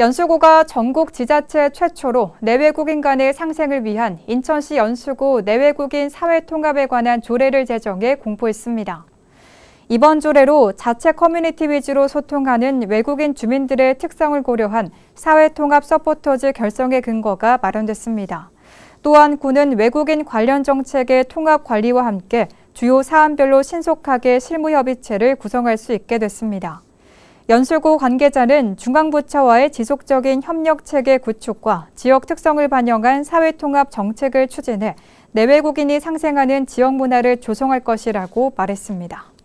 연수구가 전국 지자체 최초로 내외국인 간의 상생을 위한 인천시 연수구 내외국인 사회통합에 관한 조례를 제정해 공포했습니다. 이번 조례로 자체 커뮤니티 위주로 소통하는 외국인 주민들의 특성을 고려한 사회통합 서포터즈 결성의 근거가 마련됐습니다. 또한 군은 외국인 관련 정책의 통합 관리와 함께 주요 사안별로 신속하게 실무협의체를 구성할 수 있게 됐습니다. 연수구 관계자는 중앙부처와의 지속적인 협력 체계 구축과 지역 특성을 반영한 사회통합 정책을 추진해 내외국인이 상생하는 지역 문화를 조성할 것이라고 말했습니다.